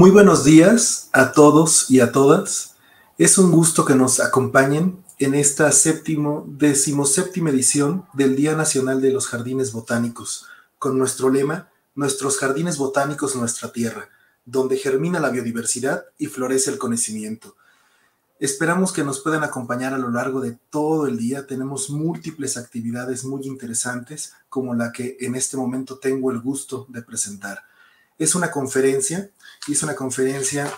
Muy buenos días a todos y a todas. Es un gusto que nos acompañen en esta séptimo, decimoséptima edición del Día Nacional de los Jardines Botánicos, con nuestro lema Nuestros jardines botánicos, nuestra tierra, donde germina la biodiversidad y florece el conocimiento. Esperamos que nos puedan acompañar a lo largo de todo el día. Tenemos múltiples actividades muy interesantes, como la que en este momento tengo el gusto de presentar. Es una conferencia hizo una conferencia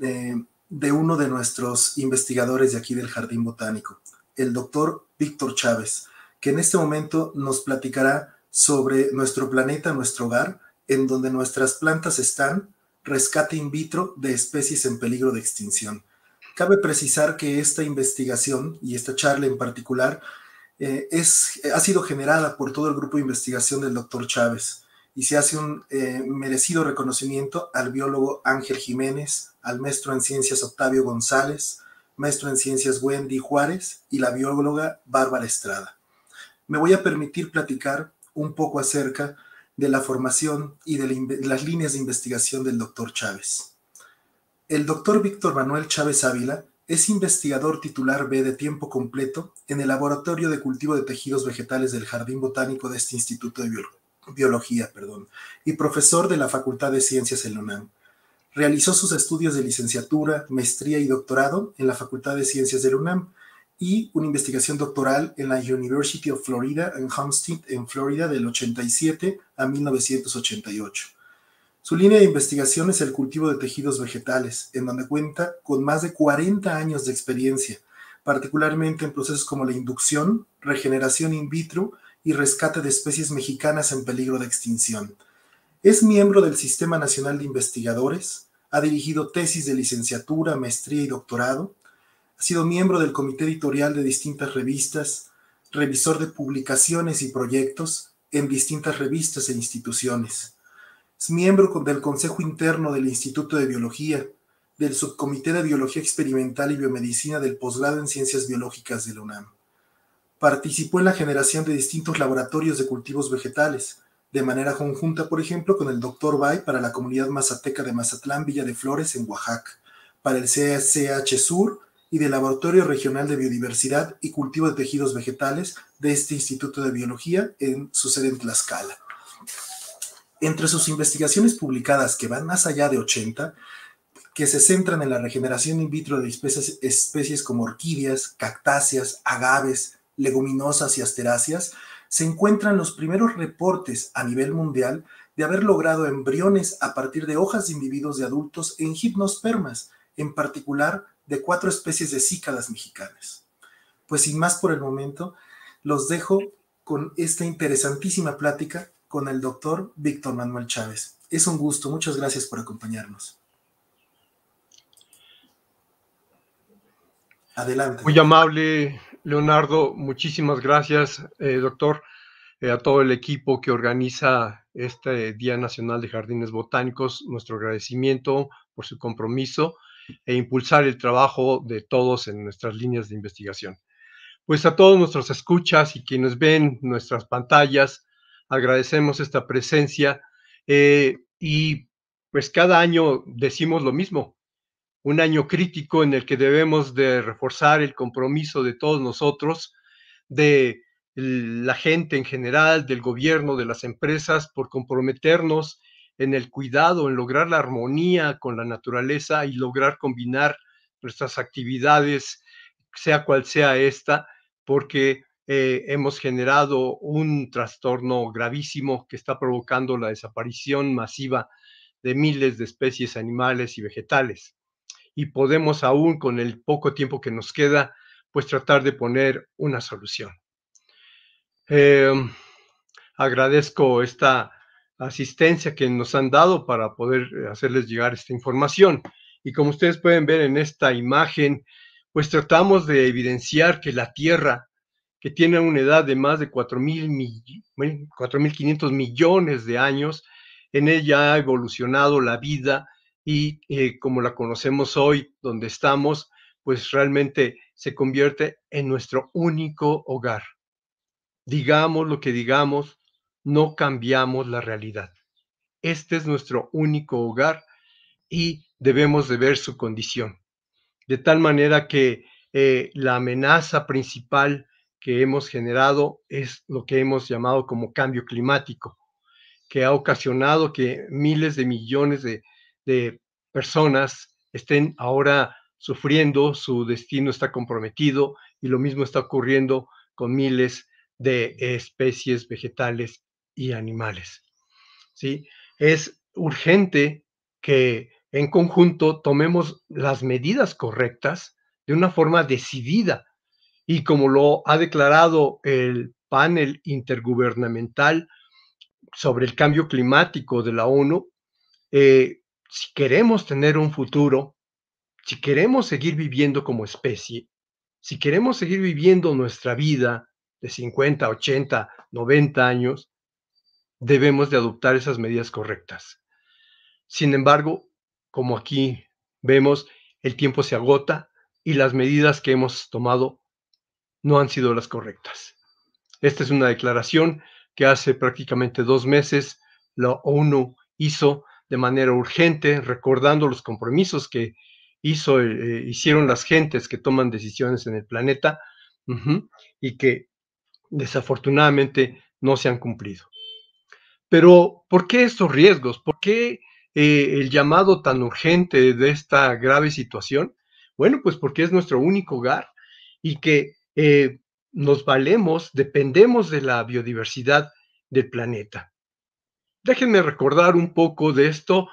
eh, de uno de nuestros investigadores de aquí del Jardín Botánico, el doctor Víctor Chávez, que en este momento nos platicará sobre nuestro planeta, nuestro hogar, en donde nuestras plantas están, rescate in vitro de especies en peligro de extinción. Cabe precisar que esta investigación y esta charla en particular eh, es, ha sido generada por todo el grupo de investigación del doctor Chávez y se hace un eh, merecido reconocimiento al biólogo Ángel Jiménez, al maestro en ciencias Octavio González, maestro en ciencias Wendy Juárez y la bióloga Bárbara Estrada. Me voy a permitir platicar un poco acerca de la formación y de las líneas de investigación del doctor Chávez. El doctor Víctor Manuel Chávez Ávila es investigador titular B de tiempo completo en el Laboratorio de Cultivo de Tejidos Vegetales del Jardín Botánico de este Instituto de Biología biología, perdón, y profesor de la Facultad de Ciencias en la UNAM. Realizó sus estudios de licenciatura, maestría y doctorado en la Facultad de Ciencias de la UNAM y una investigación doctoral en la University of Florida en Homestead, en Florida, del 87 a 1988. Su línea de investigación es el cultivo de tejidos vegetales, en donde cuenta con más de 40 años de experiencia, particularmente en procesos como la inducción, regeneración in vitro y rescate de especies mexicanas en peligro de extinción. Es miembro del Sistema Nacional de Investigadores, ha dirigido tesis de licenciatura, maestría y doctorado, ha sido miembro del comité editorial de distintas revistas, revisor de publicaciones y proyectos en distintas revistas e instituciones. Es miembro del Consejo Interno del Instituto de Biología, del Subcomité de Biología Experimental y Biomedicina del Posgrado en Ciencias Biológicas de la UNAM. Participó en la generación de distintos laboratorios de cultivos vegetales, de manera conjunta, por ejemplo, con el Dr. Bay para la comunidad mazateca de Mazatlán, Villa de Flores, en Oaxaca, para el CSH Sur y del Laboratorio Regional de Biodiversidad y Cultivo de Tejidos Vegetales de este Instituto de Biología en su sede en Tlaxcala. Entre sus investigaciones publicadas, que van más allá de 80, que se centran en la regeneración in vitro de especies, especies como orquídeas, cactáceas, agaves, leguminosas y asteráceas, se encuentran los primeros reportes a nivel mundial de haber logrado embriones a partir de hojas de individuos de adultos en hipnospermas, en particular de cuatro especies de cícadas mexicanas. Pues sin más por el momento, los dejo con esta interesantísima plática con el doctor Víctor Manuel Chávez. Es un gusto, muchas gracias por acompañarnos. Adelante. Muy amable Leonardo, muchísimas gracias, eh, doctor, eh, a todo el equipo que organiza este Día Nacional de Jardines Botánicos, nuestro agradecimiento por su compromiso e impulsar el trabajo de todos en nuestras líneas de investigación. Pues a todos nuestros escuchas y quienes ven nuestras pantallas, agradecemos esta presencia eh, y pues cada año decimos lo mismo, un año crítico en el que debemos de reforzar el compromiso de todos nosotros, de la gente en general, del gobierno, de las empresas, por comprometernos en el cuidado, en lograr la armonía con la naturaleza y lograr combinar nuestras actividades, sea cual sea esta, porque eh, hemos generado un trastorno gravísimo que está provocando la desaparición masiva de miles de especies animales y vegetales y podemos aún con el poco tiempo que nos queda, pues tratar de poner una solución. Em, agradezco esta asistencia que nos han dado para poder eh, hacerles llegar esta información. Y como ustedes pueden ver en esta imagen, pues tratamos de evidenciar que la Tierra, que tiene una edad de más de 4.500 millones de años, en ella ha evolucionado la vida y eh, como la conocemos hoy, donde estamos, pues realmente se convierte en nuestro único hogar. Digamos lo que digamos, no cambiamos la realidad. Este es nuestro único hogar y debemos de ver su condición. De tal manera que eh, la amenaza principal que hemos generado es lo que hemos llamado como cambio climático, que ha ocasionado que miles de millones de de personas estén ahora sufriendo, su destino está comprometido y lo mismo está ocurriendo con miles de especies vegetales y animales. ¿Sí? Es urgente que en conjunto tomemos las medidas correctas de una forma decidida y como lo ha declarado el panel intergubernamental sobre el cambio climático de la ONU, eh, si queremos tener un futuro, si queremos seguir viviendo como especie, si queremos seguir viviendo nuestra vida de 50, 80, 90 años, debemos de adoptar esas medidas correctas. Sin embargo, como aquí vemos, el tiempo se agota y las medidas que hemos tomado no han sido las correctas. Esta es una declaración que hace prácticamente dos meses la ONU hizo de manera urgente, recordando los compromisos que hizo, eh, eh, hicieron las gentes que toman decisiones en el planeta y que desafortunadamente no se han cumplido. Pero, ¿por qué estos riesgos? ¿Por qué eh, el llamado tan urgente de esta grave situación? Bueno, pues porque es nuestro único hogar y que nos valemos, dependemos de la biodiversidad del planeta. Déjenme recordar un poco de esto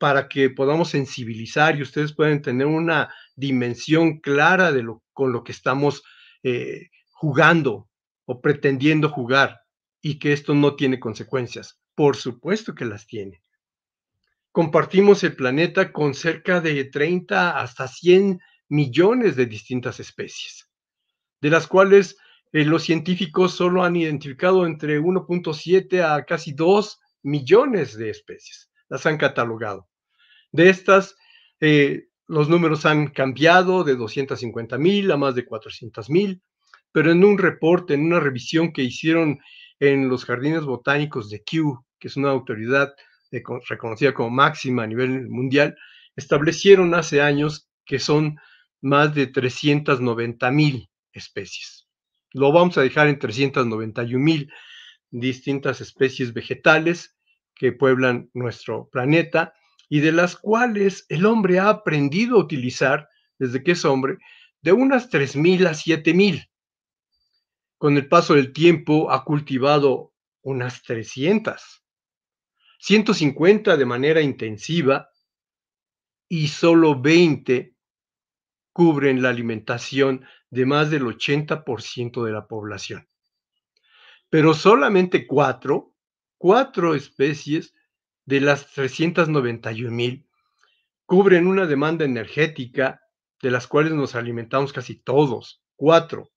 para que podamos sensibilizar y ustedes puedan tener una dimensión clara de lo con lo que estamos eh, jugando o pretendiendo jugar y que esto no tiene consecuencias. Por supuesto que las tiene. Compartimos el planeta con cerca de 30 hasta 100 millones de distintas especies, de las cuales eh, los científicos solo han identificado entre 1.7 a casi 2 millones de especies, las han catalogado. De estas, eh, los números han cambiado de 250 mil a más de 400 mil, pero en un reporte, en una revisión que hicieron en los jardines botánicos de Kew, que es una autoridad reconocida como máxima a nivel mundial, establecieron hace años que son más de 390 mil especies. Lo vamos a dejar en 391 mil distintas especies vegetales que pueblan nuestro planeta y de las cuales el hombre ha aprendido a utilizar desde que es hombre, de unas 3.000 a 7.000. Con el paso del tiempo ha cultivado unas 300, 150 de manera intensiva y solo 20 cubren la alimentación de más del 80% de la población. Pero solamente cuatro cuatro especies de las 391 mil cubren una demanda energética de las cuales nos alimentamos casi todos, cuatro,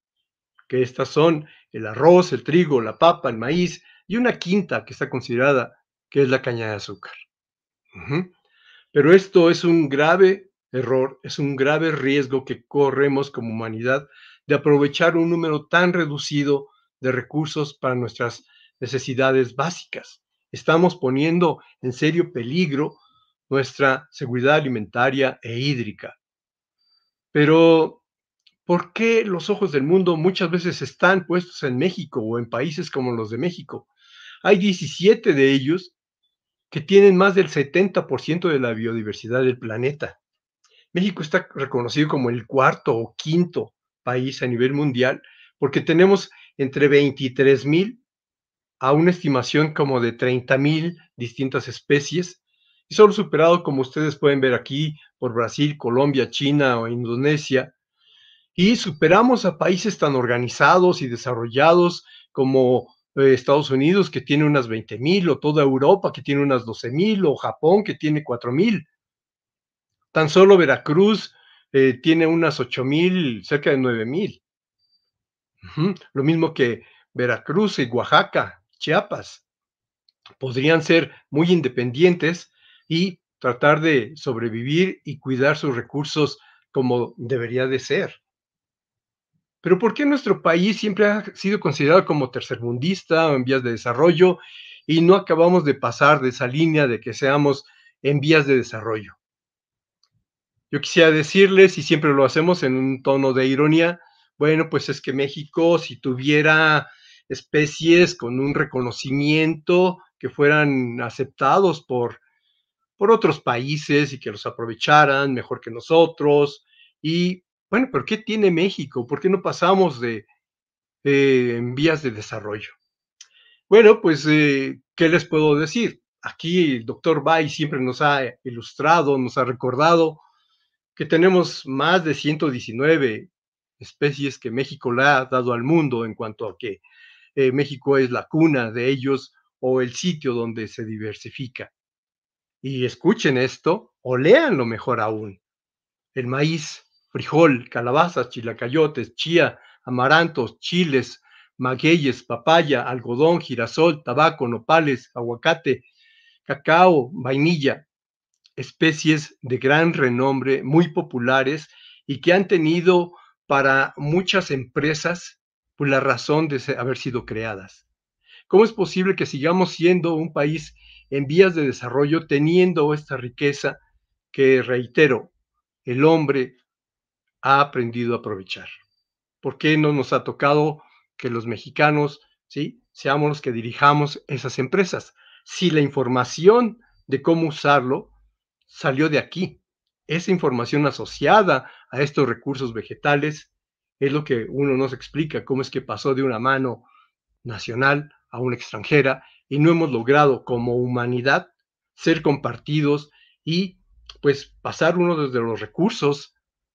que estas son el arroz, el trigo, la papa, el maíz y una quinta que está considerada que es la caña de azúcar. Pero esto es un grave error, es un grave riesgo que corremos como humanidad de aprovechar un número tan reducido de recursos para nuestras necesidades básicas. Estamos poniendo en serio peligro nuestra seguridad alimentaria e hídrica. Pero, ¿por qué los ojos del mundo muchas veces están puestos en México o en países como los de México? Hay 17 de ellos que tienen más del 70% de la biodiversidad del planeta. México está reconocido como el cuarto o quinto país a nivel mundial porque tenemos entre 23 mil a una estimación como de mil distintas especies, y solo superado, como ustedes pueden ver aquí, por Brasil, Colombia, China o Indonesia, y superamos a países tan organizados y desarrollados como eh, Estados Unidos, que tiene unas mil o toda Europa, que tiene unas mil o Japón, que tiene mil Tan solo Veracruz eh, tiene unas 8 mil, cerca de 9 mil Lo mismo que Veracruz y Oaxaca, Chiapas. Podrían ser muy independientes y tratar de sobrevivir y cuidar sus recursos como debería de ser. Pero ¿por qué nuestro país siempre ha sido considerado como tercermundista o en vías de desarrollo y no acabamos de pasar de esa línea de que seamos en vías de desarrollo? Yo quisiera decirles, y siempre lo hacemos en un tono de ironía, bueno, pues es que México, si tuviera especies con un reconocimiento que fueran aceptados por, por otros países y que los aprovecharan mejor que nosotros. Y bueno, pero ¿qué tiene México? ¿Por qué no pasamos de, eh, en vías de desarrollo? Bueno, pues, eh, ¿qué les puedo decir? Aquí el doctor Bay siempre nos ha ilustrado, nos ha recordado que tenemos más de 119 especies que México le ha dado al mundo en cuanto a que eh, México es la cuna de ellos o el sitio donde se diversifica. Y escuchen esto o leanlo mejor aún. El maíz, frijol, calabazas, chilacayotes, chía, amarantos, chiles, magueyes, papaya, algodón, girasol, tabaco, nopales, aguacate, cacao, vainilla, especies de gran renombre, muy populares y que han tenido para muchas empresas por pues, la razón de haber sido creadas. ¿Cómo es posible que sigamos siendo un país en vías de desarrollo teniendo esta riqueza que, reitero, el hombre ha aprendido a aprovechar? ¿Por qué no nos ha tocado que los mexicanos, ¿sí? Seamos los que dirijamos esas empresas. Si la información de cómo usarlo salió de aquí, esa información asociada a estos recursos vegetales es lo que uno nos explica, cómo es que pasó de una mano nacional a una extranjera y no hemos logrado como humanidad ser compartidos y pues pasar uno desde los recursos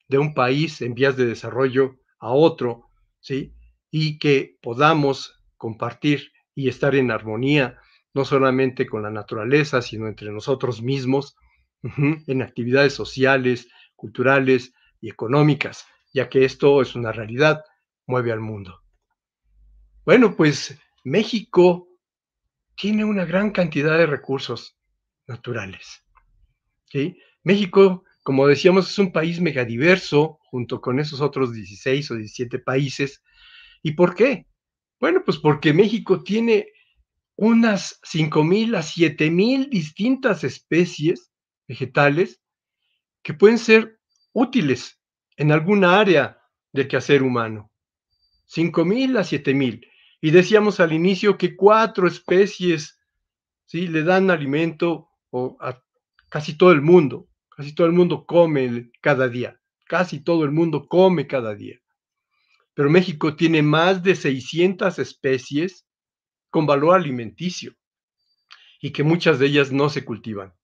de un país en vías de desarrollo a otro, ¿sí? Y que podamos compartir y estar en armonía, no solamente con la naturaleza, sino entre nosotros mismos, en actividades sociales, culturales y económicas ya que esto es una realidad, mueve al mundo. Bueno, pues México tiene una gran cantidad de recursos naturales. México, como decíamos, es un país megadiverso junto con esos otros 16 o 17 países. ¿Y por qué? Bueno, pues porque México tiene unas 5.000 a 7.000 distintas especies vegetales que pueden ser útiles en alguna área del quehacer humano. 5.000 a 7.000. Y decíamos al inicio que cuatro especies ¿sí? le dan alimento a casi todo el mundo. Casi todo el mundo come cada día. Casi todo el mundo come cada día. Pero México tiene más de 600 especies con valor alimenticio y que muchas de ellas no se cultivan.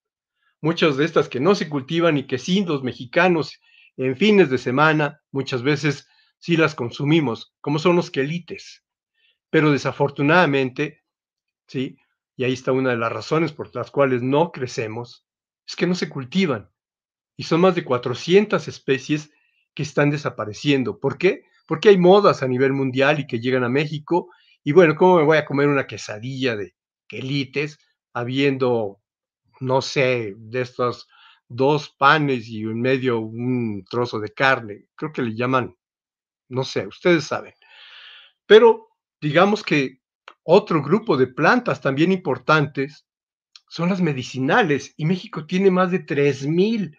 Muchas de estas que no se cultivan y que sí los mexicanos en fines de semana, muchas veces sí las consumimos, como son los quelites. Pero desafortunadamente, ¿sí? Y ahí está una de las razones por las cuales no crecemos, es que no se cultivan. Y son más de 400 especies que están desapareciendo. ¿Por qué? Porque hay modas a nivel mundial y que llegan a México. Y bueno, ¿cómo me voy a comer una quesadilla de quelites habiendo, no sé, de estos dos panes y en medio un trozo de carne, creo que le llaman, no sé, ustedes saben. Pero digamos que otro grupo de plantas también importantes son las medicinales y México tiene más de 3.000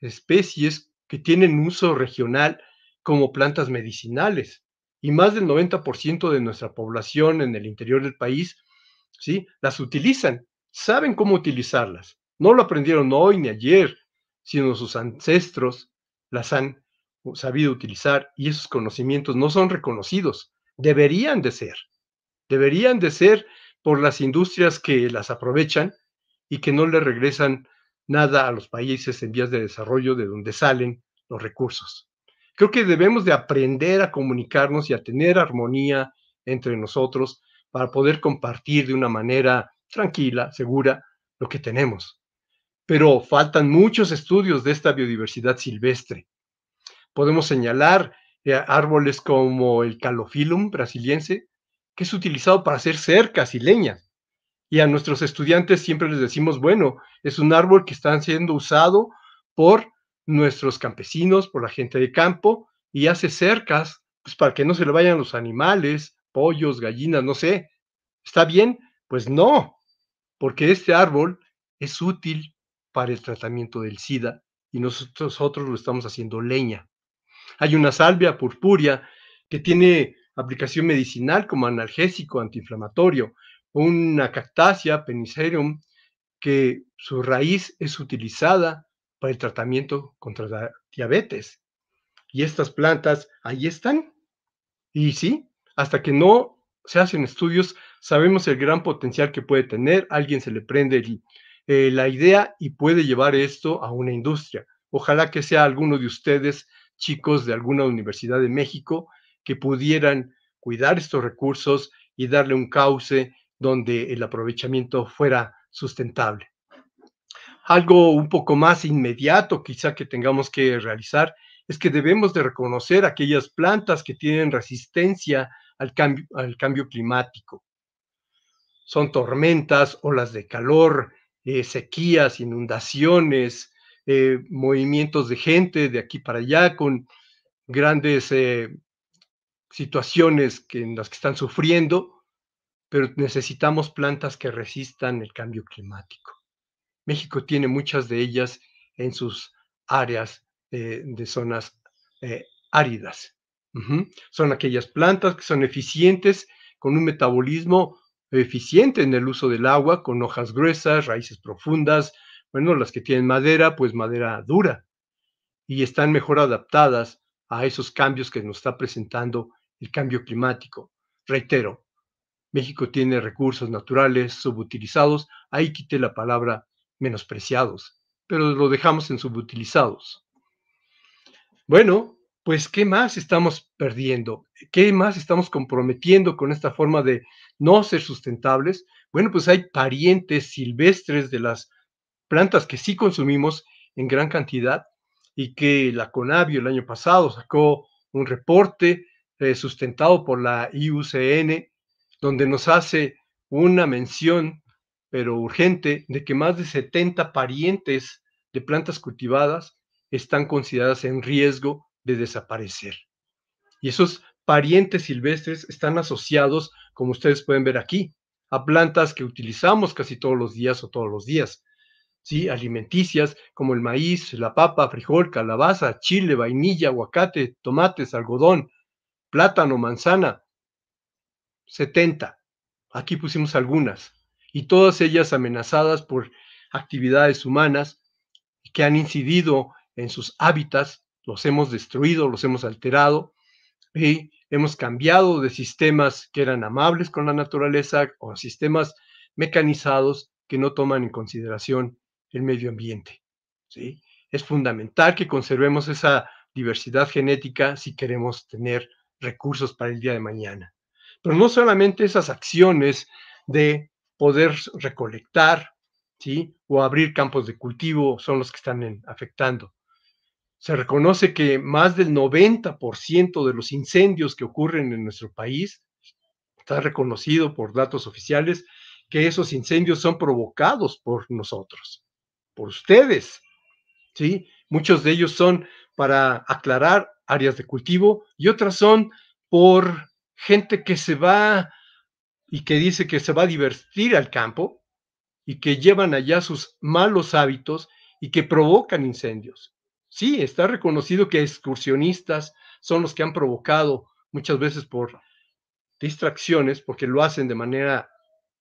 especies que tienen uso regional como plantas medicinales y más del 90% de nuestra población en el interior del país, ¿sí? Las utilizan, saben cómo utilizarlas. No lo aprendieron hoy ni ayer, sino sus ancestros las han sabido utilizar y esos conocimientos no son reconocidos. Deberían de ser. Deberían de ser por las industrias que las aprovechan y que no le regresan nada a los países en vías de desarrollo de donde salen los recursos. Creo que debemos de aprender a comunicarnos y a tener armonía entre nosotros para poder compartir de una manera tranquila, segura, lo que tenemos pero faltan muchos estudios de esta biodiversidad silvestre. Podemos señalar eh, árboles como el calophyllum brasiliense, que es utilizado para hacer cercas y leñas. Y a nuestros estudiantes siempre les decimos, bueno, es un árbol que está siendo usado por nuestros campesinos, por la gente de campo, y hace cercas, pues, para que no se le vayan los animales, pollos, gallinas, no sé. ¿Está bien? Pues no, porque este árbol es útil para el tratamiento del SIDA y nosotros, nosotros lo estamos haciendo leña. Hay una salvia purpúrea que tiene aplicación medicinal como analgésico antiinflamatorio, una cactácea penicerium que su raíz es utilizada para el tratamiento contra la diabetes. Y estas plantas ahí están. Y sí, hasta que no se hacen estudios, sabemos el gran potencial que puede tener. alguien se le prende el, eh, la idea y puede llevar esto a una industria. Ojalá que sea alguno de ustedes, chicos de alguna universidad de México, que pudieran cuidar estos recursos y darle un cauce donde el aprovechamiento fuera sustentable. Algo un poco más inmediato quizá que tengamos que realizar es que debemos de reconocer aquellas plantas que tienen resistencia al cambio, al cambio climático. Son tormentas, olas de calor, eh, sequías, inundaciones, eh, movimientos de gente de aquí para allá, con grandes eh, situaciones que, en las que están sufriendo, pero necesitamos plantas que resistan el cambio climático. México tiene muchas de ellas en sus áreas de zonas áridas. Son aquellas plantas que son eficientes, con un metabolismo eficiente en el uso del agua, con hojas gruesas, raíces profundas, bueno, las que tienen madera, pues madera dura, y están mejor adaptadas a esos cambios que nos está presentando el cambio climático. Reitero, México tiene recursos naturales subutilizados, ahí quité la palabra menospreciados, pero lo dejamos en subutilizados. Bueno, pues ¿qué más estamos perdiendo? ¿Qué más estamos comprometiendo con esta forma de no ser sustentables? Bueno, pues hay parientes silvestres de las plantas que sí consumimos en gran cantidad y que la Conavio el año pasado sacó un reporte eh, sustentado por la IUCN donde nos hace una mención, pero urgente, de que más de 70 parientes de plantas cultivadas están consideradas en riesgo de desaparecer. Y esos parientes silvestres están asociados, como ustedes pueden ver aquí, a plantas que utilizamos casi todos los días o todos los días. ¿sí? Alimenticias como el maíz, la papa, frijol, calabaza, chile, vainilla, aguacate, tomates, algodón, plátano, manzana. 70. Aquí pusimos algunas. Y todas ellas amenazadas por actividades humanas que han incidido en sus hábitats los hemos destruido, los hemos alterado y hemos cambiado de sistemas que eran amables con la naturaleza o sistemas mecanizados que no toman en consideración el medio ambiente. ¿sí? Es fundamental que conservemos esa diversidad genética si queremos tener recursos para el día de mañana. Pero no solamente esas acciones de poder recolectar ¿sí? o abrir campos de cultivo son los que están afectando. Se reconoce que más del 90% de los incendios que ocurren en nuestro país, está reconocido por datos oficiales, que esos incendios son provocados por nosotros, por ustedes. ¿sí? Muchos de ellos son para aclarar áreas de cultivo y otras son por gente que se va y que dice que se va a divertir al campo y que llevan allá sus malos hábitos y que provocan incendios sí, está reconocido que excursionistas son los que han provocado muchas veces por distracciones, porque lo hacen de manera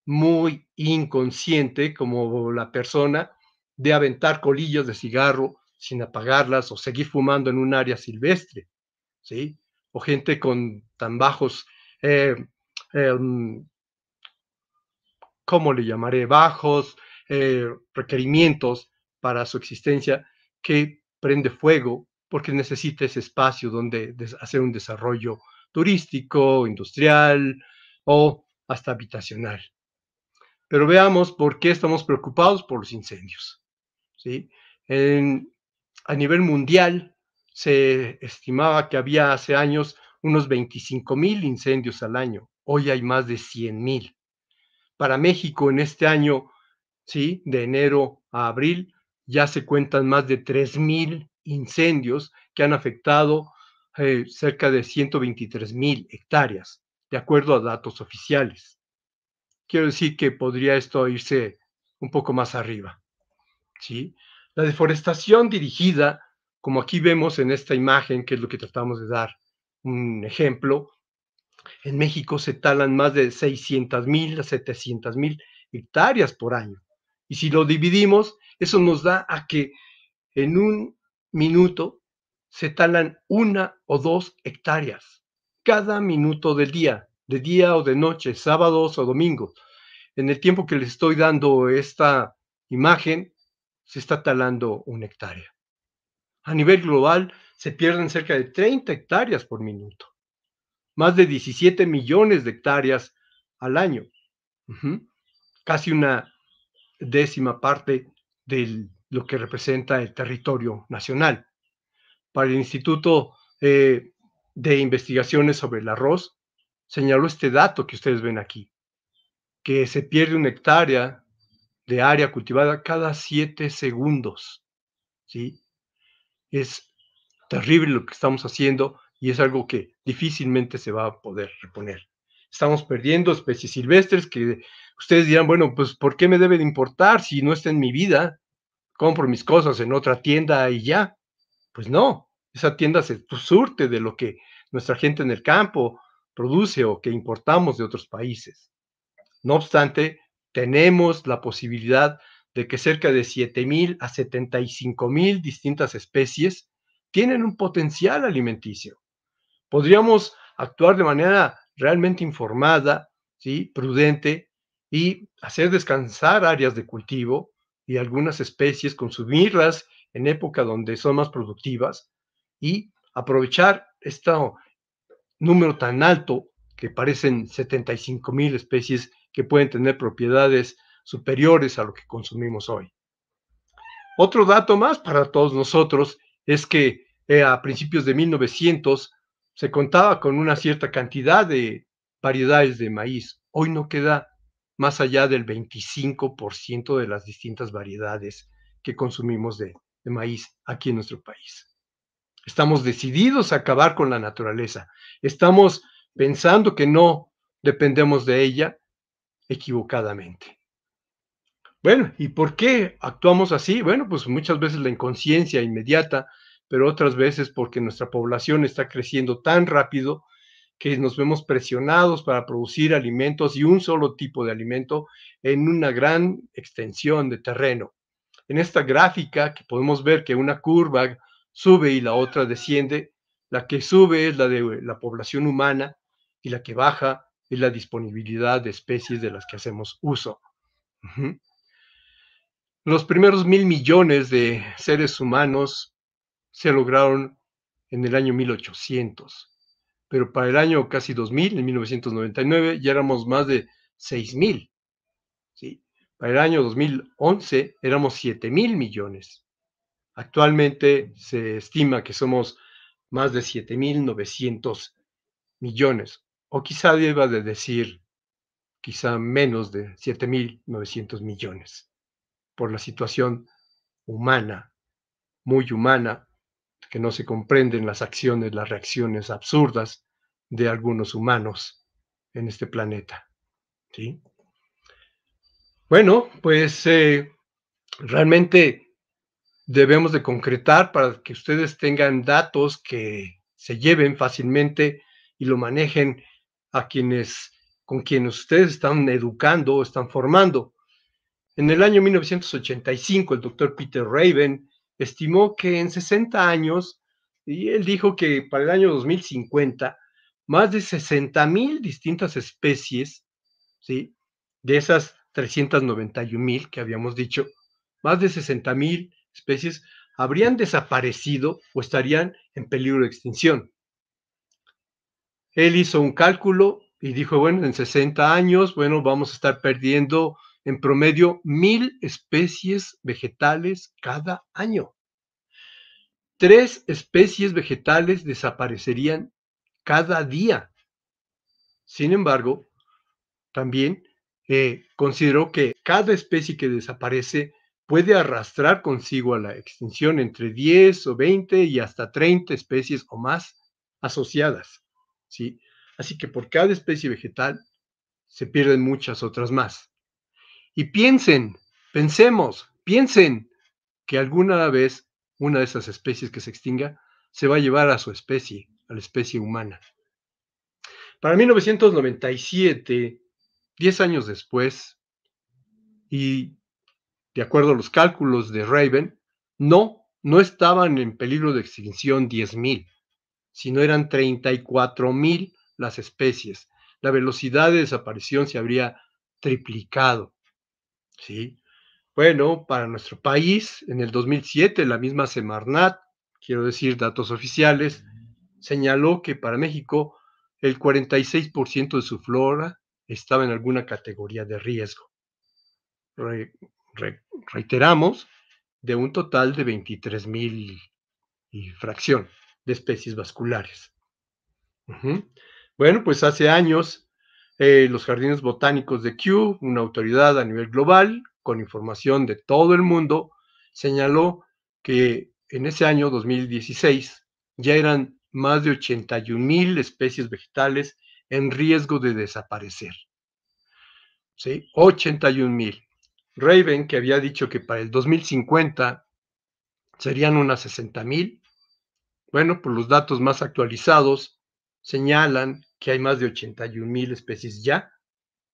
muy inconsciente, como la persona, de aventar colillas de cigarro sin apagarlas o seguir fumando en un área silvestre, ¿sí? O gente con tan bajos, eh, em, ¿cómo le llamaré? Bajos eh, requerimientos para su existencia que prende fuego porque necesita ese espacio donde hacer un desarrollo turístico, industrial o hasta habitacional. Pero veamos por qué estamos preocupados por los incendios. ¿sí? a nivel mundial se estimaba que había hace años unos 25 mil incendios al año. Hoy hay más de 100 mil. Para México en este año, ¿sí? de enero a abril, ya se cuentan más de 3.000 incendios que han afectado eh, cerca de 123.000 hectáreas, de acuerdo a datos oficiales. Quiero decir que podría esto irse un poco más arriba. ¿sí? La deforestación dirigida, como aquí vemos en esta imagen, que es lo que tratamos de dar un ejemplo, en México se talan más de 600.000 a 700.000 hectáreas por año. Y si lo dividimos, eso nos da a que en un minuto se talan una o dos hectáreas cada minuto del día, de día o de noche, sábados o domingos. En el tiempo que les estoy dando esta imagen, se está talando una hectárea. A nivel global, se pierden cerca de 30 hectáreas por minuto, más de 17 millones de hectáreas al año, casi una décima parte de lo que representa el territorio nacional. Para el Instituto eh, de Investigaciones sobre el Arroz, señaló este dato que ustedes ven aquí, que se pierde una hectárea de área cultivada cada siete segundos. ¿sí? Es terrible lo que estamos haciendo y es algo que difícilmente se va a poder reponer estamos perdiendo especies silvestres que ustedes dirán, bueno, pues ¿por qué me debe de importar si no está en mi vida? Compro mis cosas en otra tienda y ya. Pues no, esa tienda se surte de lo que nuestra gente en el campo produce o que importamos de otros países. No obstante, tenemos la posibilidad de que cerca de mil a mil distintas especies tienen un potencial alimenticio. Podríamos actuar de manera realmente informada, ¿sí? prudente y hacer descansar áreas de cultivo y algunas especies, consumirlas en época donde son más productivas y aprovechar este número tan alto que parecen 75 mil especies que pueden tener propiedades superiores a lo que consumimos hoy. Otro dato más para todos nosotros es que eh, a principios de 1900 se contaba con una cierta cantidad de variedades de maíz. Hoy no queda más allá del 25% de las distintas variedades que consumimos de, maíz aquí en nuestro país. Estamos decididos a acabar con la naturaleza. Estamos pensando que no dependemos de ella equivocadamente. Bueno, ¿y por qué actuamos así? Bueno, pues muchas veces la inconsciencia inmediata pero otras veces porque nuestra población está creciendo tan rápido que nos vemos presionados para producir alimentos y un solo tipo de alimento en una gran extensión de terreno. En esta gráfica que podemos ver que una curva sube y la otra desciende, la que sube es la de eh, la población humana y la que baja es la disponibilidad de especies de las que hacemos uso. Los primeros mil millones de seres humanos se lograron en el año 1800, pero para el año casi 2000, en 1999, ya éramos más de 6000. ¿sí? Para el año 2011 éramos 7000 millones. Actualmente se estima que somos más de 7900 millones, o quizá deba de decir quizá menos de 7.900 millones, por la situación humana, muy humana, que no se comprenden las acciones, las reacciones absurdas de algunos humanos en este planeta. ¿sí? Bueno, pues eh, realmente debemos de concretar para que ustedes tengan datos que se lleven fácilmente y lo manejen a quienes con quienes ustedes están educando o están formando. En el año 1985, el doctor Peter Raven estimó que en 60 años, y él dijo que para el año 2050, más de 60 mil distintas especies, ¿sí? de esas 391 mil que habíamos dicho, más de 60 mil especies habrían desaparecido o estarían en peligro de extinción. Él hizo un cálculo y dijo, bueno, en 60 años, bueno, vamos a estar perdiendo en promedio mil especies vegetales cada año. Tres especies vegetales desaparecerían cada día. Sin embargo, también eh, considero que cada especie que desaparece puede arrastrar consigo a la extinción entre 10 o 20 y hasta 30 especies o más asociadas. ¿sí? Así que por cada especie vegetal se pierden muchas otras más y piensen, pensemos, piensen que alguna vez una de esas especies que se extinga se va a llevar a su especie, a la especie humana. Para 1997, 10 años después, y de acuerdo a los cálculos de Raven, no, no estaban en peligro de extinción 10.000, sino eran 34.000 las especies. La velocidad de desaparición se habría triplicado. ¿sí? Bueno, para nuestro país, en el 2007, la misma Semarnat, quiero decir datos oficiales, señaló que para México el 46% de su flora estaba en alguna categoría de riesgo. reiteramos, de un total de 23 mil y fracción de especies vasculares. Bueno, pues hace años eh, los jardines botánicos de Kew, una autoridad a nivel global con información de todo el mundo, señaló que en ese año 2016 ya eran más de 81 mil especies vegetales en riesgo de desaparecer. ¿Sí? 81 mil. Raven, que había dicho que para el 2050 serían unas 60 mil, bueno, por pues los datos más actualizados señalan que hay más de 81 mil especies ya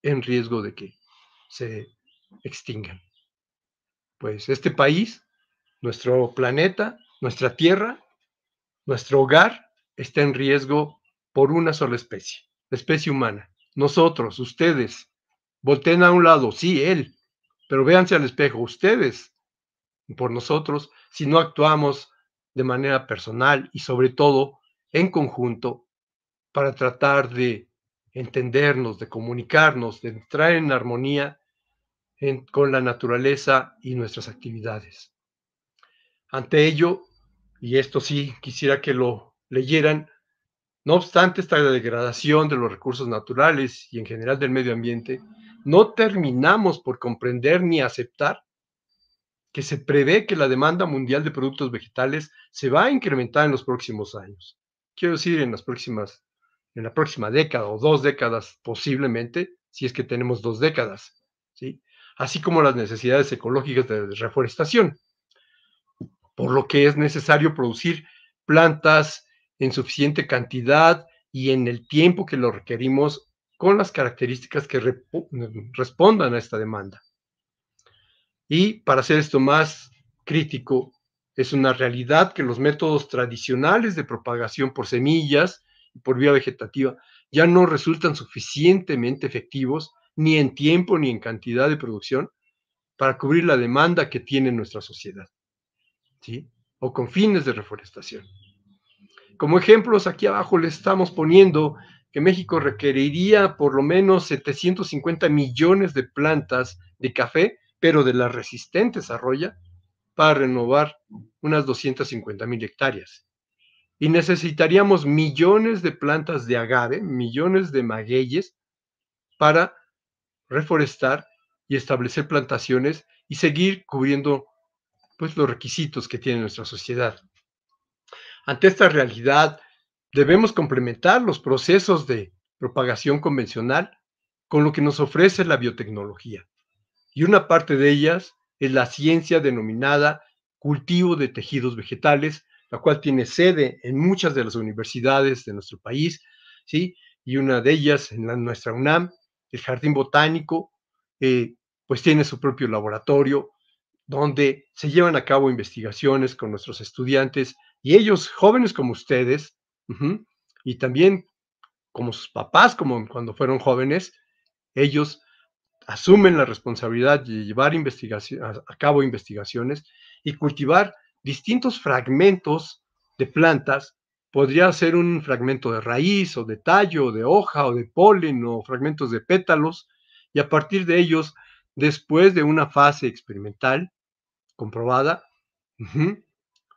en riesgo de que se extingan. Pues este país, nuestro planeta, nuestra tierra, nuestro hogar está en riesgo por una sola especie, la especie humana. Nosotros, ustedes, volteen a un lado, sí, él, pero véanse al espejo, ustedes, por nosotros, si no actuamos de manera personal y sobre todo en conjunto, para tratar de entendernos, de comunicarnos, de entrar en armonía con la naturaleza y nuestras actividades. Ante ello, y esto sí quisiera que lo leyeran, no obstante esta degradación de los recursos naturales y en general del medio ambiente, no terminamos por comprender ni aceptar que se prevé que la demanda mundial de productos vegetales se va a incrementar en los próximos años. Quiero decir, en las próximas en la próxima década o dos décadas posiblemente, si es que tenemos dos décadas, ¿sí? así como las necesidades ecológicas de reforestación, por lo que es necesario producir plantas en suficiente cantidad y en el tiempo que lo requerimos con las características que respondan a esta demanda. Y para hacer esto más crítico, es una realidad que los métodos tradicionales de propagación por semillas por vía vegetativa ya no resultan suficientemente efectivos ni en tiempo ni en cantidad de producción para cubrir la demanda que tiene nuestra sociedad, ¿sí? O con fines de reforestación. Como ejemplos, aquí abajo le estamos poniendo que México requeriría por lo menos 750 millones de plantas de café, pero de las resistentes arroya para renovar unas 250 mil hectáreas y necesitaríamos millones de plantas de agave, millones de magueyes para reforestar y establecer plantaciones y seguir cubriendo pues los requisitos que tiene nuestra sociedad. Ante esta realidad, debemos complementar los procesos de propagación convencional con lo que nos ofrece la biotecnología. Y una parte de ellas es la ciencia denominada cultivo de tejidos vegetales la cual tiene sede en muchas de las universidades de nuestro país, ¿sí? Y una de ellas en nuestra UNAM, el Jardín Botánico, eh, pues tiene su propio laboratorio donde se llevan a cabo investigaciones con nuestros estudiantes y ellos, jóvenes como ustedes, y también como sus papás, como cuando fueron jóvenes, ellos asumen la responsabilidad de llevar investigación, a cabo investigaciones y cultivar distintos fragmentos de plantas. Podría ser un fragmento de raíz o de tallo, o de hoja o de polen o fragmentos de pétalos. Y a partir de ellos, después de una fase experimental comprobada,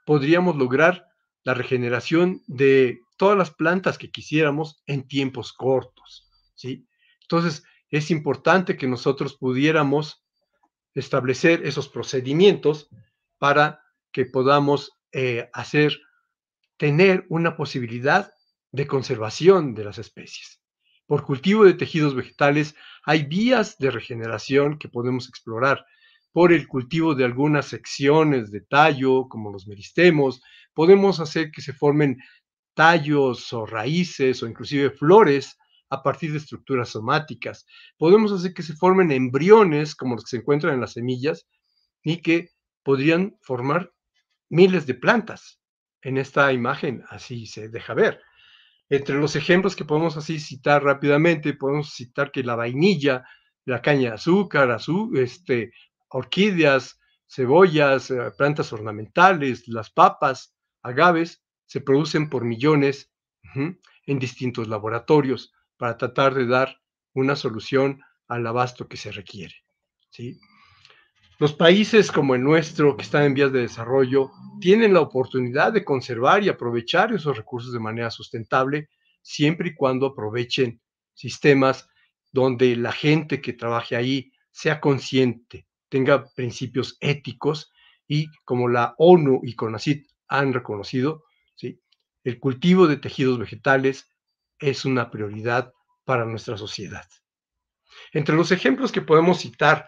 podríamos lograr la regeneración de todas las plantas que quisiéramos en tiempos cortos. ¿sí? Entonces, es importante que nosotros pudiéramos establecer esos procedimientos para que podamos eh, hacer, tener una posibilidad de conservación de las especies. Por cultivo de tejidos vegetales hay vías de regeneración que podemos explorar. Por el cultivo de algunas secciones de tallo, como los meristemos, podemos hacer que se formen tallos o raíces o inclusive flores a partir de estructuras somáticas. Podemos hacer que se formen embriones como los que se encuentran en las semillas y que podrían formar miles de plantas. En esta imagen así se deja ver. Entre los ejemplos que podemos así citar rápidamente, podemos citar que la vainilla, la caña de azúcar, azú, este, orquídeas, cebollas, eh, plantas ornamentales, las papas, agaves, se producen por millones en distintos laboratorios para tratar de dar una solución al abasto que se requiere. ¿sí? Los países como el nuestro, que están en vías de desarrollo, tienen la oportunidad de conservar y aprovechar esos recursos de manera sustentable, siempre y cuando aprovechen sistemas donde la gente que trabaje ahí sea consciente, tenga principios éticos y como la ONU y CONACIT han reconocido, el cultivo de tejidos vegetales es una prioridad para nuestra sociedad. Entre los ejemplos que podemos citar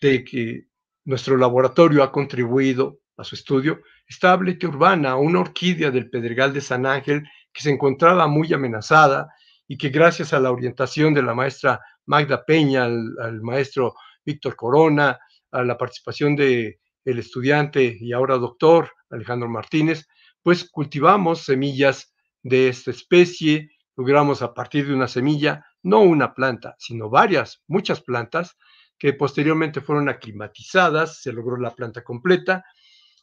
de que nuestro laboratorio ha contribuido a su estudio, estable que urbana, una orquídea del Pedregal de San Ángel que se encontraba muy amenazada y que gracias a la orientación de la maestra Magda Peña, al, maestro Víctor Corona, a la participación de estudiante y ahora doctor Alejandro Martínez, pues cultivamos semillas de esta especie, logramos a partir de una semilla, no una planta, sino varias, muchas plantas, que posteriormente fueron aclimatizadas, se logró la planta completa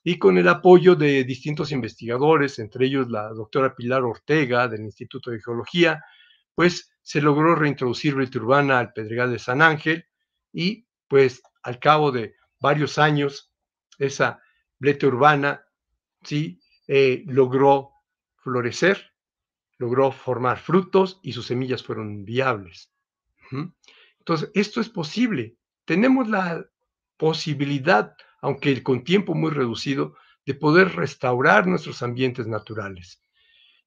y con el apoyo de distintos investigadores, entre ellos la doctora Pilar Ortega del Instituto de Geología, pues se logró reintroducir blete Urbana al Pedregal de San Ángel y pues al cabo de varios años esa blete urbana sí eh, logró florecer, logró formar frutos y sus semillas fueron viables. Entonces, esto es posible tenemos la posibilidad, aunque con tiempo muy reducido, de poder restaurar nuestros ambientes naturales.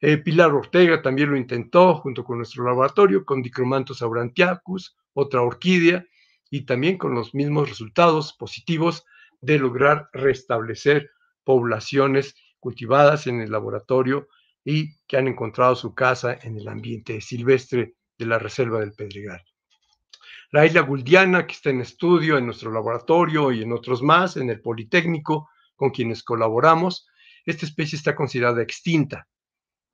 Eh, Pilar Ortega también lo intentó junto con nuestro laboratorio, con Dicromantos aurantiacus, otra orquídea, y también con los mismos resultados positivos de lograr restablecer poblaciones cultivadas en el laboratorio y que han encontrado su casa en el ambiente silvestre de la Reserva del Pedregal la isla Guldiana, que está en estudio en nuestro laboratorio y en otros más, en el Politécnico, con quienes colaboramos. Esta especie está considerada extinta,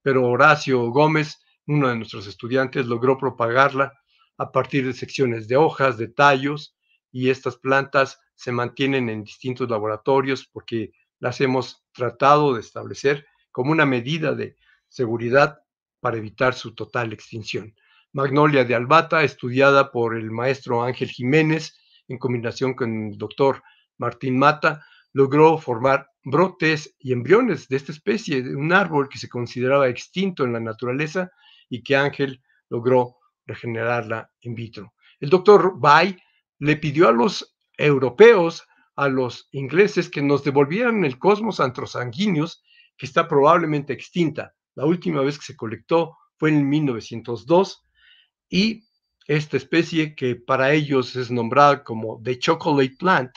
pero Horacio Gómez, uno de nuestros estudiantes, logró propagarla a partir de secciones de hojas, de tallos, y estas plantas se mantienen en distintos laboratorios porque las hemos tratado de establecer como una medida de seguridad para evitar su total extinción. Magnolia de Albata, estudiada por el maestro Ángel Jiménez en combinación con el doctor Martín Mata, logró formar brotes y embriones de esta especie, de un árbol que se consideraba extinto en la naturaleza y que Ángel logró regenerarla in vitro. El doctor Bay le pidió a los europeos, a los ingleses, que nos devolvieran el cosmos antrosanguíneos, que está probablemente extinta. La última vez que se colectó fue en 1902 y esta especie que para ellos es nombrada como The Chocolate Plant,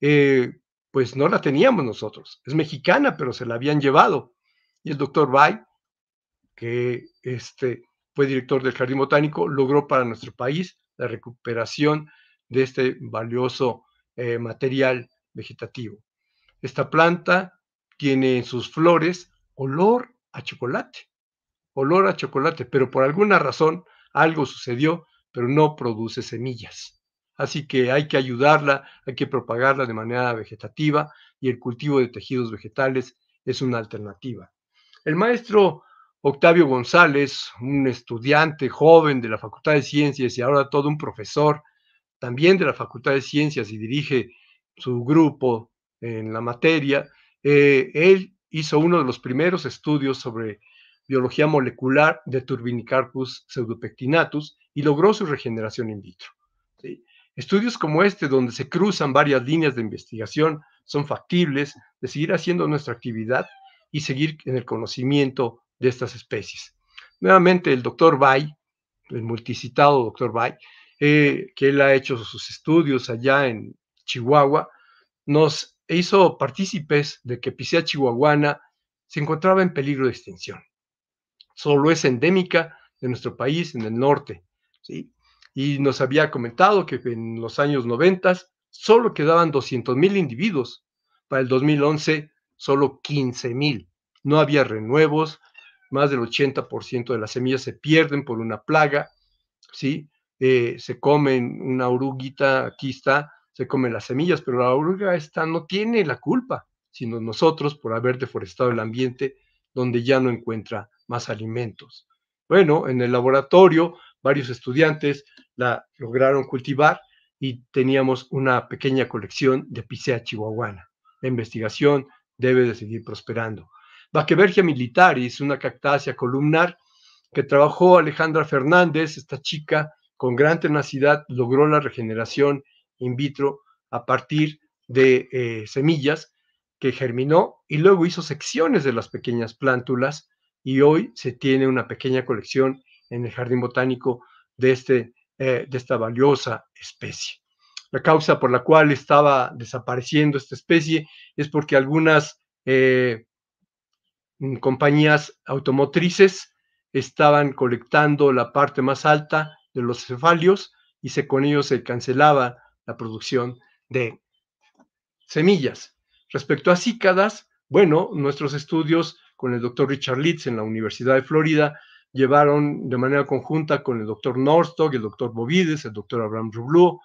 eh, pues no la teníamos nosotros. Es mexicana, pero se la habían llevado. Y el doctor Bay, que este, fue director del Jardín Botánico, logró para nuestro país la recuperación de este valioso eh, material vegetativo. Esta planta tiene en sus flores olor a chocolate, olor a chocolate, pero por alguna razón algo sucedió, pero no produce semillas. Así que hay que ayudarla, hay que propagarla de manera vegetativa y el cultivo de tejidos vegetales es una alternativa. El maestro Octavio González, un estudiante joven de la Facultad de Ciencias y ahora todo un profesor también de la Facultad de Ciencias y dirige su grupo en la materia, eh, él hizo uno de los primeros estudios sobre biología molecular de Turbinicarpus pseudopectinatus y logró su regeneración in vitro. Estudios como este, donde se cruzan varias líneas de investigación, son factibles de seguir haciendo nuestra actividad y seguir en el conocimiento de estas especies. Nuevamente, el doctor Bay, el multicitado doctor Bay, eh, que él ha hecho sus estudios allá en Chihuahua, nos hizo partícipes de que Pisea chihuahuana se encontraba en peligro de extinción solo es endémica de nuestro país en el norte. ¿sí? Y nos había comentado que en los años 90 solo quedaban 200 mil individuos, para el 2011 solo 15 mil. No había renuevos, más del 80% de las semillas se pierden por una plaga, ¿sí? Eh, se comen una oruguita, aquí está, se comen las semillas, pero la oruga esta no tiene la culpa, sino nosotros por haber deforestado el ambiente donde ya no encuentra más alimentos. Bueno, en el laboratorio varios estudiantes la lograron cultivar y teníamos una pequeña colección de Picea chihuahuana. La investigación debe seguir prosperando. Baquebergia militaris, una cactácea columnar que trabajó Alejandra Fernández, esta chica con gran tenacidad logró la regeneración in vitro a partir de eh, semillas que germinó y luego hizo secciones de las pequeñas plántulas y hoy se tiene una pequeña colección en el Jardín Botánico de, este, eh, de esta valiosa especie. La causa por la cual estaba desapareciendo esta especie es porque algunas eh, mm, compañías automotrices estaban colectando la parte más alta de los cefalios y con ello se cancelaba la producción de semillas. Respecto a cícadas, bueno, nuestros estudios con el doctor Richard Litz en la Universidad de Florida, llevaron de manera conjunta con el doctor Norstock, el doctor Bovides, el doctor Abraham Rubleau,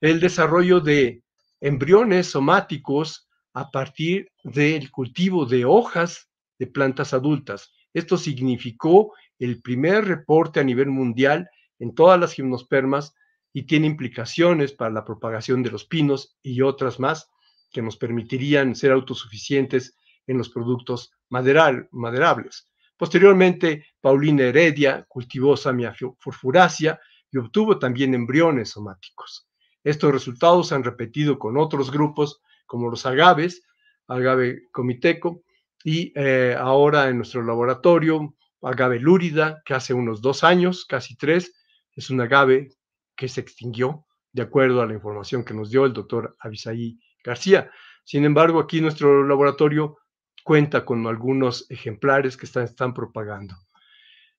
el desarrollo de embriones somáticos a partir del cultivo de hojas de plantas adultas. Esto significó el primer reporte a nivel mundial en todas las gimnospermas y tiene implicaciones para la propagación de los pinos y otras más que nos permitirían ser autosuficientes en los productos maderal, maderables. Posteriormente, Paulina Heredia cultivó Samia furfurácea y obtuvo también embriones somáticos. Estos resultados se han repetido con otros grupos, como los agaves, agave comiteco, y eh, ahora en nuestro laboratorio, agave lúrida, que hace unos dos años, casi tres, es un agave que se extinguió, de acuerdo a la información que nos dio el doctor Avisaí García. Sin embargo, aquí nuestro laboratorio cuenta con algunos ejemplares que están, propagando.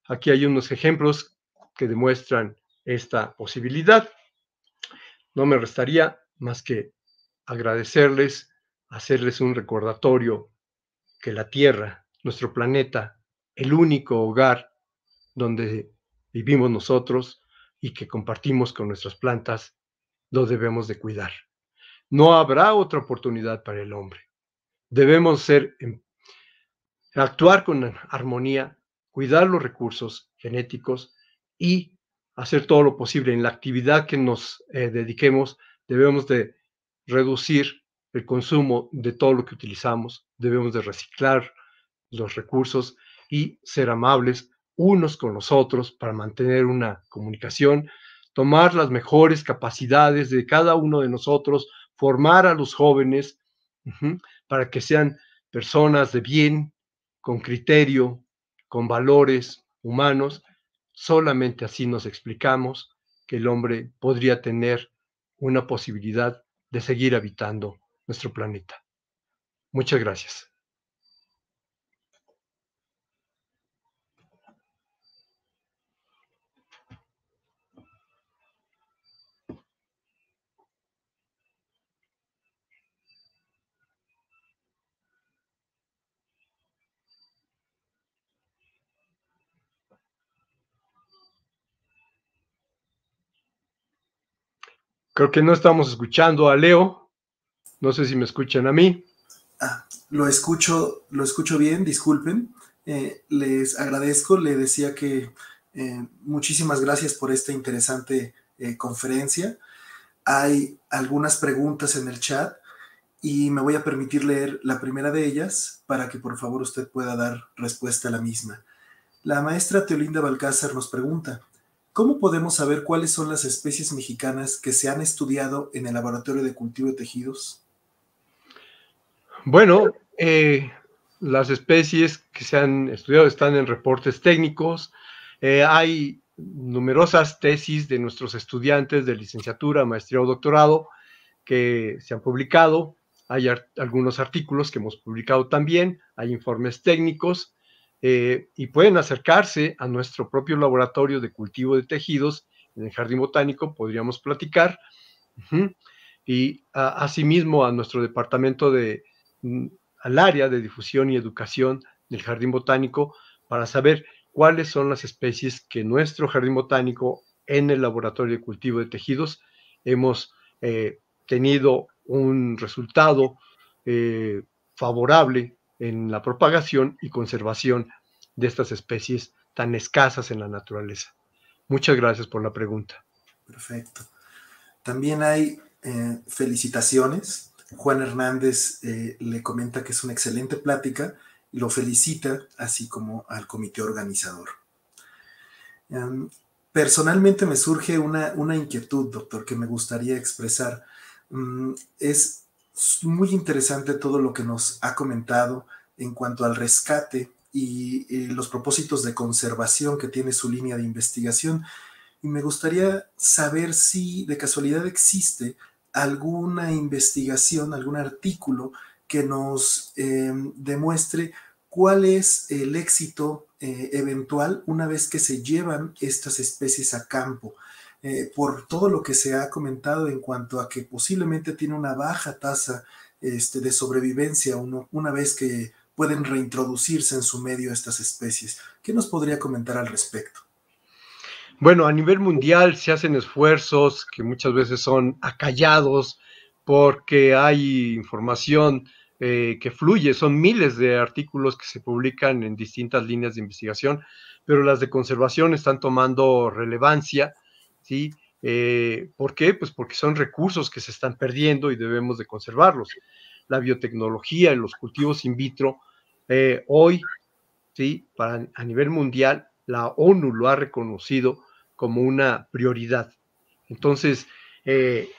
Aquí hay unos ejemplos que demuestran esta posibilidad. No me restaría más que agradecerles, hacerles un recordatorio que la Tierra, nuestro planeta, el único hogar donde vivimos nosotros y que compartimos con nuestras plantas, lo debemos de cuidar. No habrá otra oportunidad para el hombre. Debemos ser, em, actuar con armonía, cuidar los recursos genéticos y hacer todo lo posible. En la actividad que nos eh, dediquemos, debemos de reducir el consumo de todo lo que utilizamos, debemos de reciclar los recursos y ser amables unos con los otros para mantener una comunicación, tomar las mejores capacidades de cada uno de nosotros, formar a los jóvenes, para que sean personas de bien, con criterio, con valores humanos. Solamente así nos explicamos que el hombre podría tener una posibilidad de seguir habitando nuestro planeta. Muchas gracias. Creo que no estamos escuchando a Leo. No sé si me escuchan a mí. Ah, lo escucho, lo escucho bien, disculpen. Eh, les agradezco, le decía que eh, muchísimas gracias por esta interesante eh, conferencia. Hay algunas preguntas en el chat y me voy a permitir leer la primera de ellas para que por favor usted pueda dar respuesta a la misma. La maestra Teolinda Balcázar nos pregunta, ¿Cómo podemos saber cuáles son las especies mexicanas que se han estudiado en el Laboratorio de Cultivo de Tejidos? Bueno, eh, las especies que se han estudiado están en reportes técnicos. Eh, hay numerosas tesis de nuestros estudiantes de licenciatura, maestría o doctorado que se han publicado. Hay algunos artículos que hemos publicado también. Hay informes técnicos. Eh, y pueden acercarse a nuestro propio laboratorio de cultivo de tejidos en el Jardín Botánico, podríamos platicar, y asimismo a nuestro departamento de, mm, al área de difusión y educación del Jardín Botánico para saber cuáles son las especies que nuestro Jardín Botánico en el laboratorio de cultivo de tejidos hemos eh, tenido un resultado eh, favorable en la propagación y conservación de estas especies tan escasas en la naturaleza. Muchas gracias por la pregunta. Perfecto. También hay eh, felicitaciones. Juan Hernández eh, le comenta que es una excelente plática y lo felicita, así como al comité organizador. Em, personalmente me surge una, inquietud, doctor, que me gustaría expresar. Mm, es es muy interesante todo lo que nos ha comentado en cuanto al rescate y, eh, los propósitos de conservación que tiene su línea de investigación. Y me gustaría saber si de casualidad existe alguna investigación, algún artículo que nos em, demuestre cuál es el éxito eh, eventual una vez que se llevan estas especies a campo. Eh, por todo lo que se ha comentado en cuanto a que posiblemente tiene una baja tasa este, de sobrevivencia una vez que pueden reintroducirse en su medio estas especies. ¿Qué nos podría comentar al respecto? Bueno, a nivel mundial se hacen esfuerzos que muchas veces son acallados porque hay información eh, que fluye. Son miles de artículos que se publican en distintas líneas de investigación, pero las de conservación están tomando relevancia ¿sí? Eh, ¿Por qué? Pues porque son recursos que se están perdiendo y debemos de conservarlos. La biotecnología y los cultivos in vitro, eh, hoy, ¿sí? Para, a nivel mundial, la ONU lo ha reconocido como una prioridad. Entonces, eh,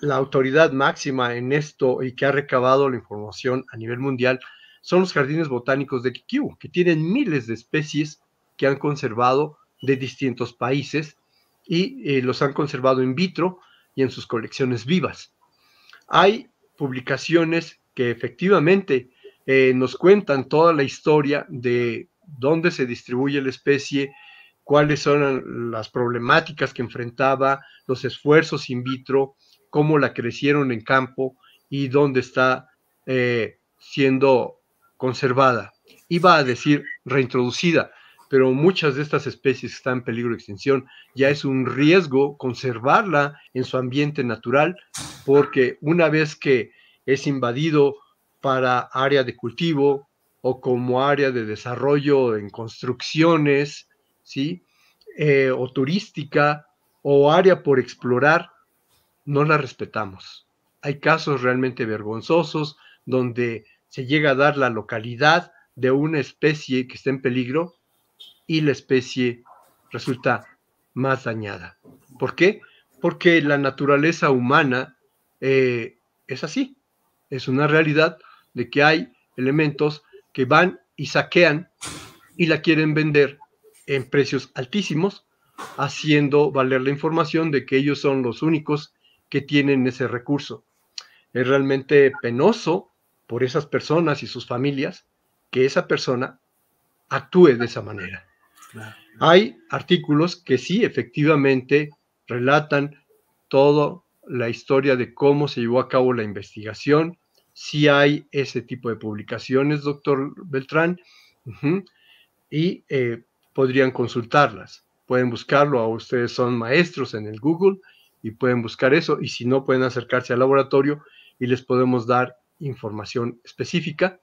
la autoridad máxima en esto y que ha recabado la información a nivel mundial son los jardines botánicos de Kikiu, que tienen miles de especies que han conservado de distintos países y eh, los han conservado in vitro y en sus colecciones vivas. Hay publicaciones que efectivamente eh, nos cuentan toda la historia de dónde se distribuye la especie, cuáles son las problemáticas que enfrentaba, los esfuerzos in vitro, cómo la crecieron en campo y dónde está eh, siendo conservada. Iba a decir reintroducida, pero muchas de estas especies están en peligro de extinción. Ya es un riesgo conservarla en su ambiente natural, porque una vez que es invadido para área de cultivo o como área de desarrollo en construcciones, ¿sí? Eh, o turística o área por explorar, no la respetamos. Hay casos realmente vergonzosos donde se llega a dar la localidad de una especie que está en peligro y la especie resulta más dañada. ¿Por qué? Porque la naturaleza humana eh, es así. Es una realidad de que hay elementos que van y saquean y la quieren vender en precios altísimos, haciendo valer la información de que ellos son los únicos que tienen ese recurso. Es realmente penoso por esas personas y sus familias que esa persona actúe de esa manera. Hay artículos que sí efectivamente relatan toda la historia de cómo se llevó a cabo la investigación. Sí hay ese tipo de publicaciones, doctor Beltrán, y eh, podrían consultarlas. Pueden buscarlo, a ustedes son maestros en el Google y pueden buscar eso. Y si no, pueden acercarse al laboratorio y les podemos dar información específica.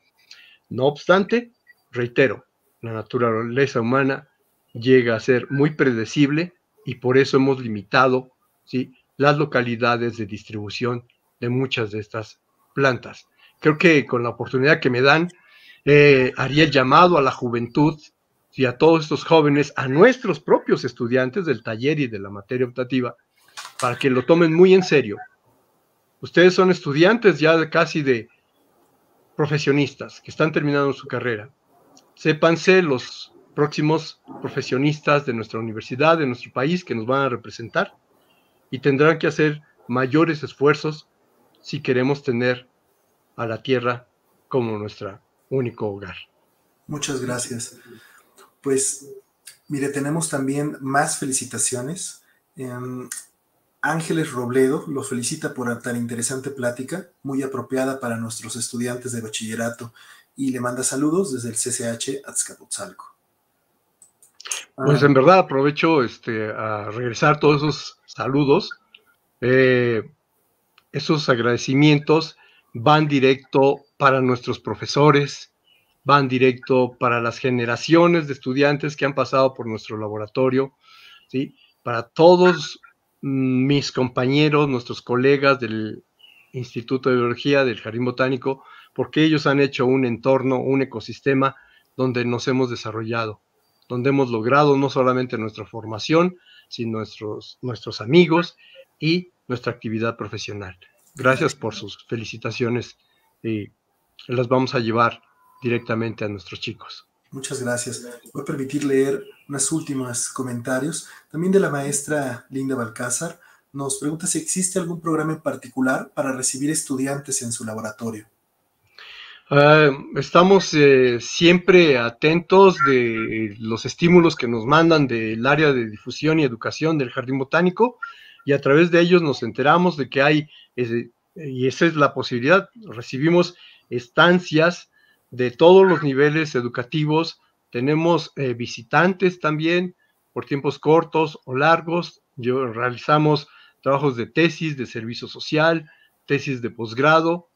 No obstante, reitero, la naturaleza humana llega a ser muy predecible y por eso hemos limitado ¿sí? las localidades de distribución de muchas de estas plantas. Creo que con la oportunidad que me dan, eh, haría el llamado a la juventud y a todos estos jóvenes, a nuestros propios estudiantes del taller y de la materia optativa, para que lo tomen muy en serio. Ustedes son estudiantes ya casi de profesionistas que están terminando su carrera. Sépanse los próximos profesionistas de nuestra universidad, de nuestro país, que nos van a representar y tendrán que hacer mayores esfuerzos si queremos tener a la Tierra como nuestro único hogar. Muchas gracias. Pues, mire, tenemos también más felicitaciones. Em, Ángeles Robledo lo felicita por tan interesante plática, muy apropiada para nuestros estudiantes de bachillerato, y le manda saludos desde el CCH Azcapotzalco. Ah. Pues en verdad aprovecho este, a regresar todos esos saludos. Eh, esos agradecimientos van directo para nuestros profesores, van directo para las generaciones de estudiantes que han pasado por nuestro laboratorio, ¿sí? para todos mis compañeros, nuestros colegas del Instituto de Biología del Jardín Botánico, porque ellos han hecho un entorno, un ecosistema donde nos hemos desarrollado donde hemos logrado no solamente nuestra formación, sino nuestros, nuestros amigos y nuestra actividad profesional. Gracias por sus felicitaciones y las vamos a llevar directamente a nuestros chicos. Muchas gracias. Voy a permitir leer unas últimas comentarios. También de la maestra Linda Balcázar nos pregunta si existe algún programa en particular para recibir estudiantes en su laboratorio. Ah, estamos eh, siempre atentos de los estímulos que nos mandan del área de difusión y educación del Jardín Botánico y a través de ellos nos enteramos de que hay, y esa es la posibilidad, recibimos estancias de todos los niveles educativos, tenemos eh, visitantes también por tiempos cortos o largos, Yo, realizamos trabajos de tesis, de servicio social, tesis de posgrado,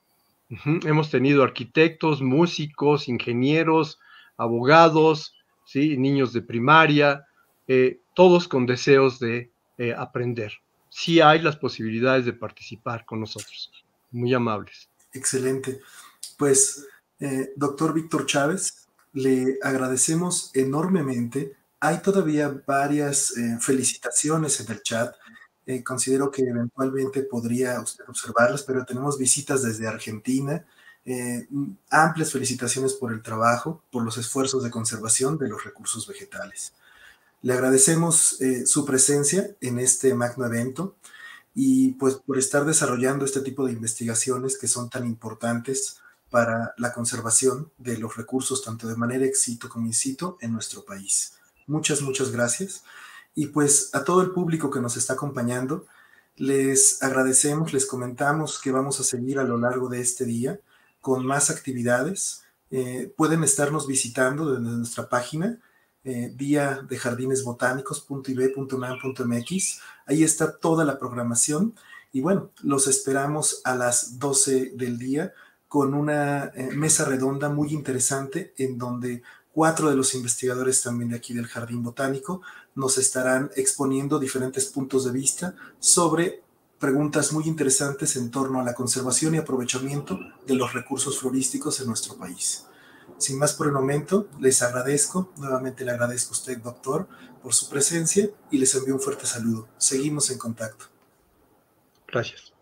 Hemos tenido arquitectos, músicos, ingenieros, abogados, niños de primaria, eh, todos con deseos de eh, aprender. Sí hay las posibilidades de participar con nosotros. Muy amables. Excelente. Pues, eh, doctor Víctor Chávez, le agradecemos enormemente. Hay todavía varias felicitaciones en el chat eh, considero que eventualmente podría usted observarlas, pero tenemos visitas desde Argentina. Eh, amplias felicitaciones por el trabajo, por los esfuerzos de conservación de los recursos vegetales. Le agradecemos eh, su presencia en este magno evento y pues por estar desarrollando este tipo de investigaciones que son tan importantes para la conservación de los recursos tanto de manera exito como in en nuestro país. Muchas, muchas gracias. Y pues a todo el público que nos está acompañando, les agradecemos, les comentamos que vamos a seguir a lo largo de este día con más actividades. Eh, pueden estarnos visitando desde nuestra página, eh, vía de botánicos.ib.unam.mx. Ahí está toda la programación. Y bueno, los esperamos a las 12 del día con una eh, mesa redonda muy interesante en donde cuatro de los investigadores también de aquí del Jardín Botánico nos estarán exponiendo diferentes puntos de vista sobre preguntas muy interesantes en torno a la conservación y aprovechamiento de los recursos florísticos en nuestro país. Sin más por el momento, les agradezco, nuevamente le agradezco a usted, doctor, por su presencia y les envío un fuerte saludo. Seguimos en contacto. Gracias.